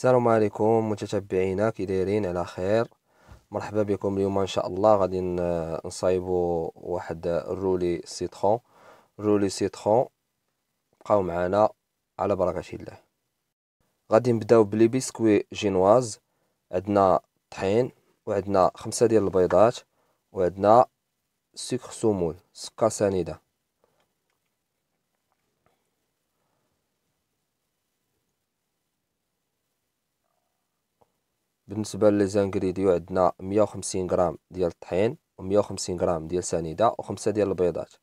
السلام عليكم متتبعينا كي دايرين على خير مرحبا بكم اليوم ان شاء الله غادي نصايبو واحد الرولي سيترون رولي سيترون بقاو معنا على بركه الله غادي نبداو بلي بيسكوي جينواز عندنا طحين وعندنا خمسة ديال البيضات وعندنا سكر سومول سكر سنيده بالنسبة للزانغريديو عندنا مية وخمسين غرام ديال الطحين و وخمسين غرام ديال سنيدة و5 ديال البيضات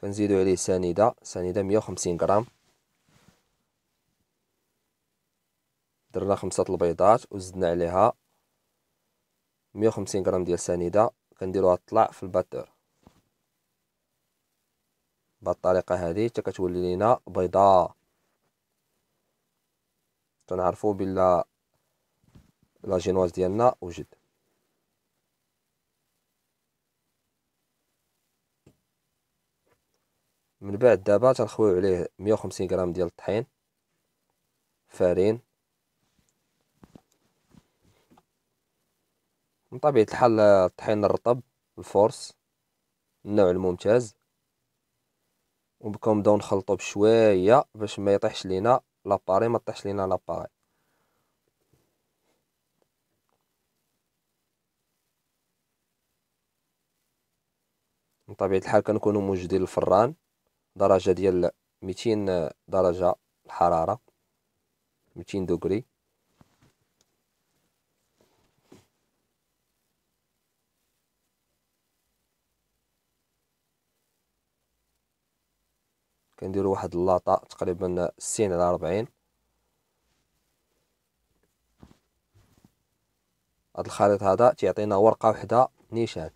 كنزيدو عليه سنيدة سنيدة مية وخمسين غرام درنا خمسة البيضات وزدنا عليها مية وخمسين غرام ديال سنيدة كنديروها طلع في الباتور بهاد الطريقه هادي حتى كتولي لينا بيضاء تنعرفوا بلا لا جينواز ديالنا وجد من بعد دابا تنخويو عليه 150 غرام ديال الطحين فارين من طبيعة الحال الطحين آه، الرطب الفورس النوع الممتاز وبكم دون نخلطو بشويه باش ما يطيحش لينا لاباري ما طيحش لينا لاباري من طبيعه الحال كنكونوا موجودين الفران درجه ديال 200 آه، درجه الحراره 200 دوغري كنديرو واحد اللاطه تقريبا 60 على 40 هاد الخليط هذا تيعطينا ورقه وحده نيشان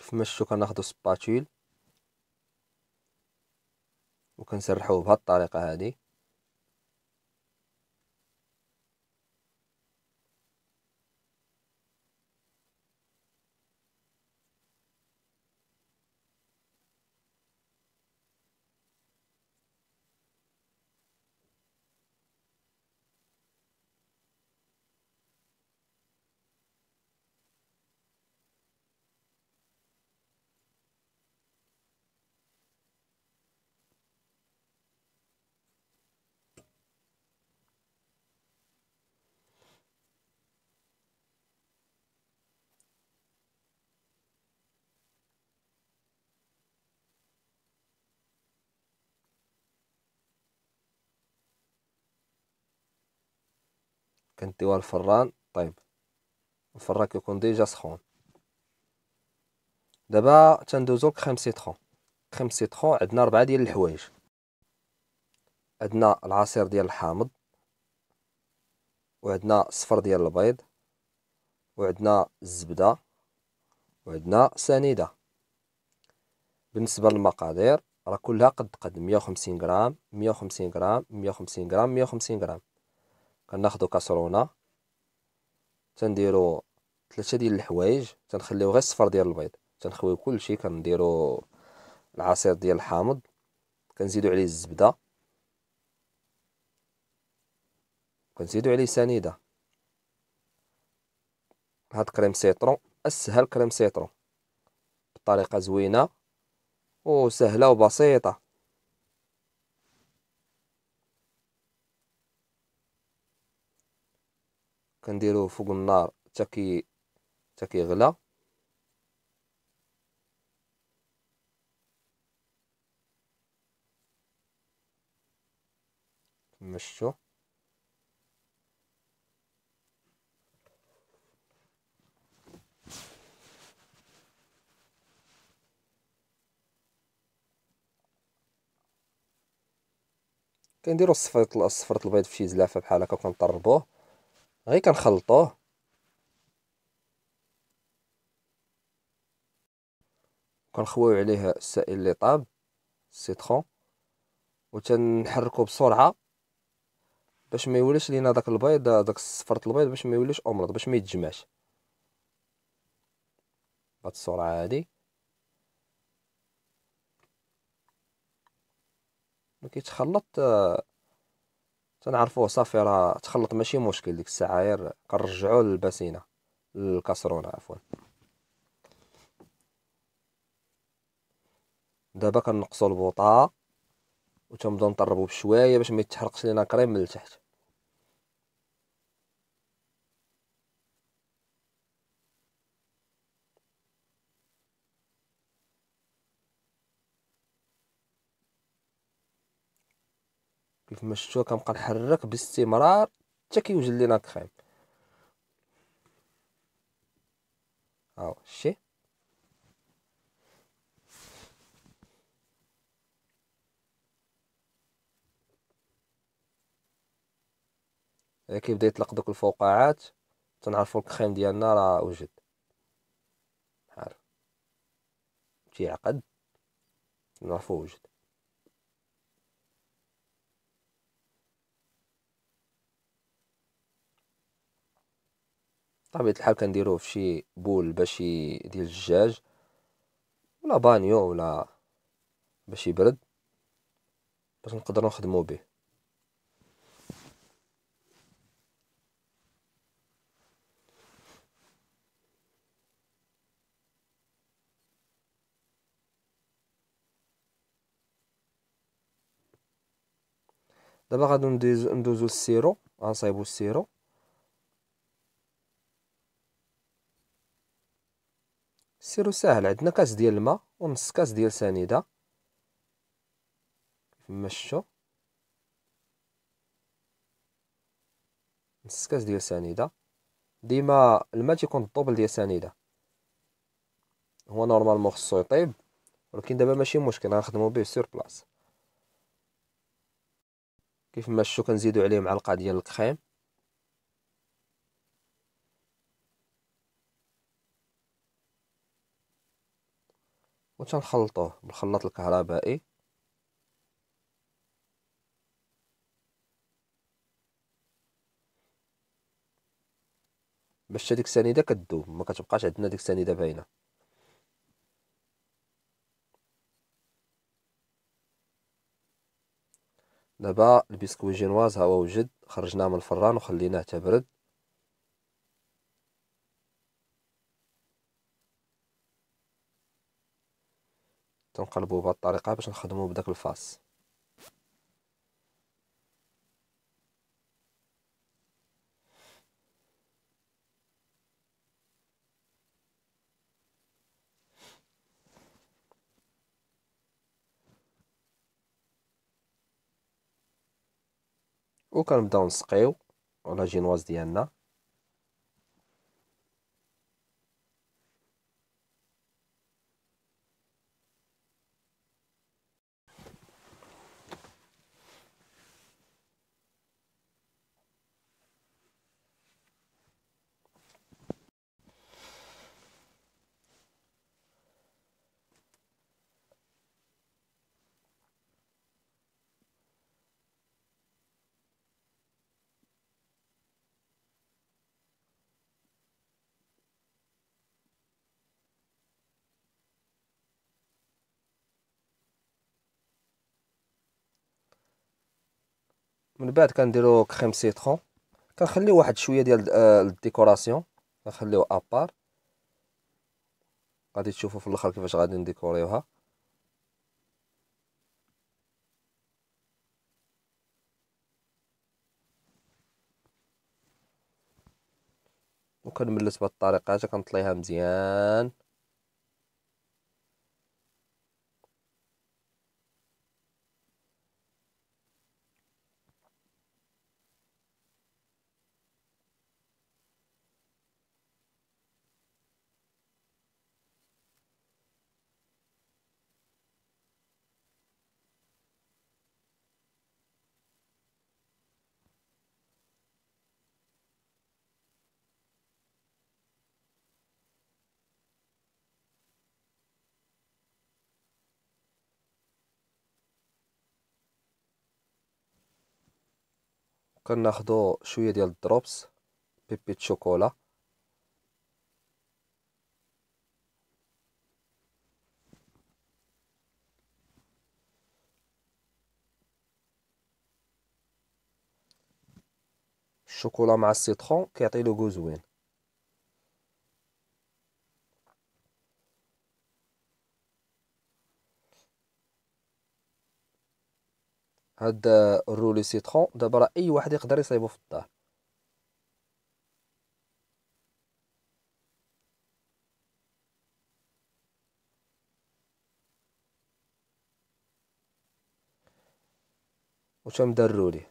كيفما شتو كناخدو سباتول وكنسرحوه بهاد الطريقه هادي كنديوها الفران طيب الفران كيكون ديجا سخون دابا تندوزو كخيم سيتخون كخيم سيتخون عندنا ربعة ديال الحوايج عندنا العصير ديال الحامض وعندنا الصفر ديال البيض وعندنا الزبدة وعندنا سنيدة بالنسبة للمقادير راه كلها قد قد 150 غرام 150 غرام 150 غرام 150 غرام كناخدو كاسرونه تنديرو ثلاثه ديال الحوايج تنخليو غير الصفر ديال البيض تنخويو كلشي كنديرو العصير ديال الحامض كنزيدو عليه الزبده كنزيدو عليه سنيده هاد كريم سيترون اسهل كريم سيترون بطريقه زوينه وسهله وبسيطه كنديروه فوق النار حتى كي حتى كيغلى كما شفتوا كنديروا الصفرة الصفرة البيض شي زلافه بحال هكا وكنطربوه غي كنخلطوه كنخويو عليه السائل اللي طاب و وتنحركو بسرعه باش ما يوليش لينا داك البيض داك الصفرة البيض باش ما يوليش امرض باش ما يتجمعش بهاد السرعه هادي ما كيتخلط آه، تنعرفوه صافي راه تخلط ماشي مشكل ديك السعاير كنرجعو للباسينه للكاسرونه عفوا دابا كنقصو البوطا و تنبداو نطربو بشويه باش ما يتحرقش لينا كريم من التحت كيف ما شفتو كنبقى نحرك باستمرار حتى كيوجد لينا الكريم هاو شتي كيبدا يطلق دوك الفقاعات تنعرفوا الكريم ديالنا راه وجد بحال تيعقد نعرفوا وجد طبيعة الحال كنديروه في شي بول باش ديال الجاج ولا بانيو ولا باش يبرد باش نقدروا نخدمو به دابا غادي ندوزو السيرو غنصايبو السيرو سيرو ساهل عندنا كاس ديال الماء ونص كاس ديال سنيده شفتوا نص كاس ديال سنيده ديما الماء تيكون الدوبل ديال سنيده هو نورمالمون خصو يطيب ولكن دابا ماشي مشكل غنخدمو به سير بلاص كيف ما شفتوا كنزيدو عليه معلقه ديال الكريم وتنخلطوه بالخلاط الكهربائي باش ديك السنيده كدوب ما كتبقاش عندنا ديك السنيده باينه دابا البسكويت جينواز ها هو وجد خرجناه من الفران وخليناه تبرد تنقلبو بهاد الطريقه باش نخدمو بداك الفاس وكنبداو نسقيو على جينواز ديالنا من بعد كنديرو كريم سيترون كنخليو واحد شويه ديال آه، الديكوراسيون كنخليو ابار غادي تشوفوا في الاخر كيفاش غادي نديكوريوها وكنملس بهاد الطريقه حتى كنطليها مزيان كناخدو شويه ديال الدروبس بيبي شوكولا الشوكولا مع السيترون كيعطي لو زوين هاد الرولي سيترون دابا راه اي واحد يقدر يصايبو في الدار وشم دار الرولي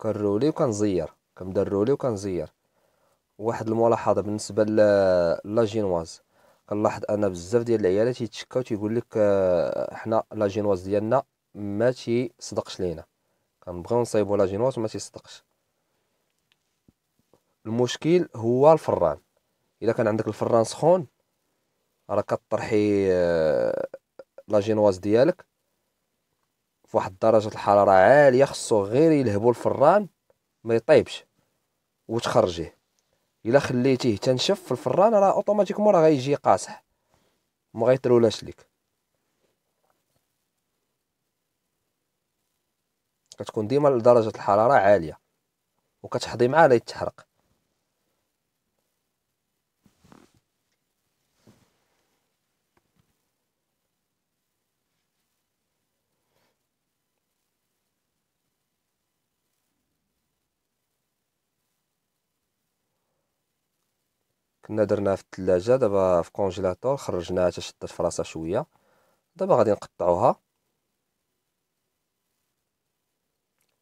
كنرولي وكنزير كنبدا و وكنزير واحد الملاحظه بالنسبه لا جينواز كنلاحظ ان بزاف ديال العيالات تيتشكاو تيقول لك آه، حنا لا جينواز ديالنا ما تيصدقش لينا كنبغيو نصايبو لا جينواز وما تيصدقش المشكل هو الفران الا كان عندك الفران سخون راه كطرحي آه، لا جينواز ديالك فواحد درجه الحراره عاليه خصو غير يلهبو الفران ما يطيبش وتخرجيه الا خليتيه تنشف في الفران راه اوتوماتيكمون راه غيجي قاصح ما غيطرولاش ليك كتكون ديما درجه الحراره عاليه وكتحضي معاه لا يتحرق كنا درناها في الثلاجة دابا في كونجيلاتور خرجناها حتى شدت في راسها شويه دابا غادي نقطعوها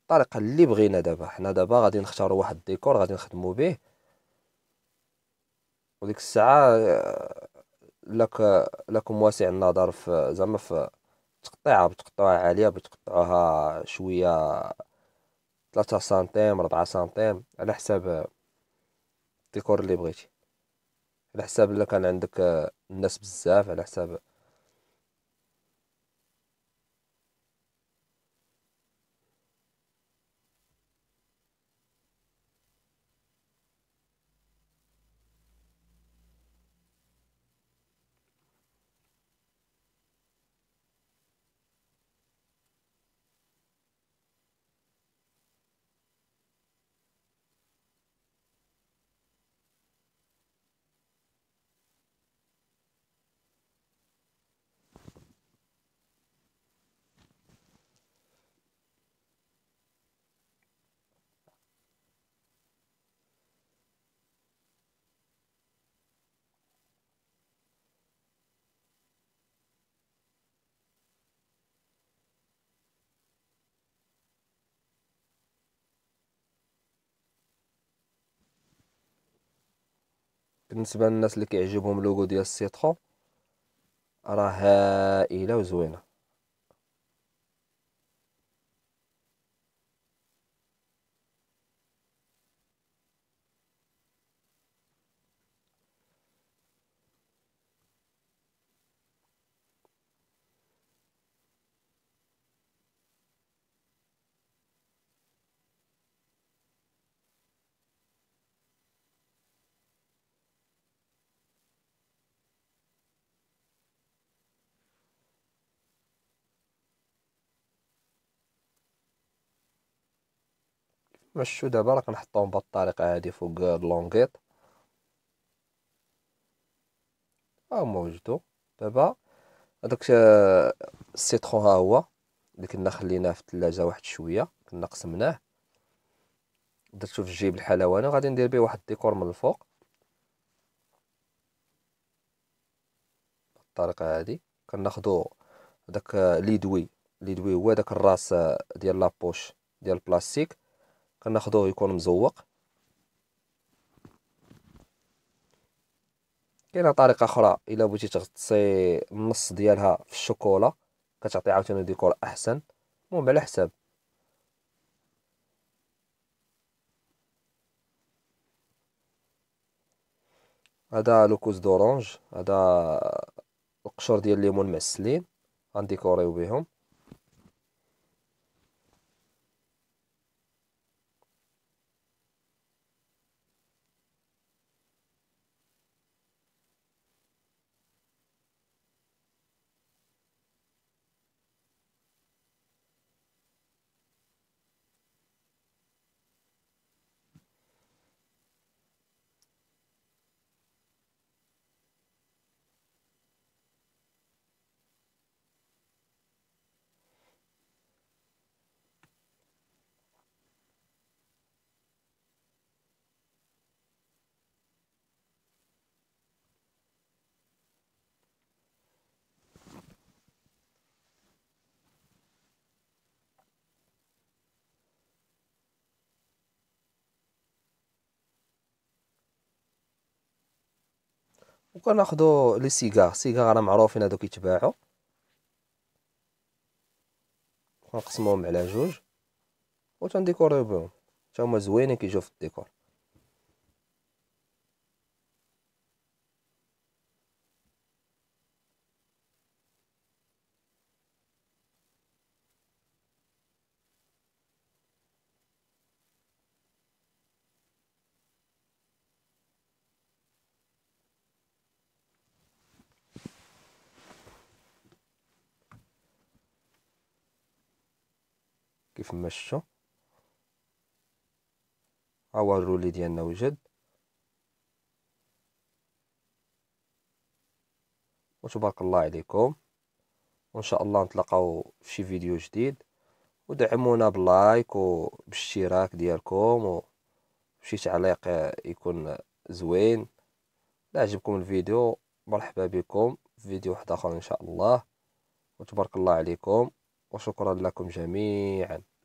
الطريقه اللي بغينا دابا حنا دابا غادي نختارو واحد الديكور غادي نخدمو به وديك الساعه آه، لك لكم واسع النظر في زعما في التقطيعه بتقطعها عاليه بتقطعها شويه ثلاثة سنتيم ربعة سنتيم على حساب الديكور اللي بغيتي على حساب الا كان عندك آه، الناس بزاف على حساب بالنسبه للناس اللي كيعجبهم لوغو ديال السيترون راه هائله وزوينه مع دابا راه كنحطوهم بهاد الطريقة هادي فوق ها هما وجدو دابا هداك السيترون ها هو اللي كنا خليناه في التلاجة واحد شوية كنا قسمناه درتو في الجيب الحلواني غادي ندير بيه واحد الديكور من الفوق الطريقة هادي كناخدو داك ليدوي ليدوي هو داك الراس ديال لابوش ديال البلاستيك كناخدوه يكون مزوق كاينه طريقه اخرى الا بغيتي تغطسي النص ديالها في الشوكولا كتعطي عاوتاني ديكور احسن المهم على حساب هذا لوكوز دورانج هذا القشور ديال الليمون معسلين غنديكوريو بهم وكناخدو لي سيغار سيغار راه معروفين هادو كيتباعو ونقسموهم على جوج وتنديكوريو بهم حتى هما زوينين كيجيو في الديكور كيف ما شتو ها هو الرولي ديالنا وجد وتبارك الله عليكم وان شاء الله نتلاقاو في شي فيديو جديد ودعمونا باللايك وبالاشتراك ديالكم وشي تعليق يكون زوين لا عجبكم الفيديو مرحبا بكم في فيديو واحد اخر ان شاء الله وتبارك الله عليكم وشكرا لكم جميعا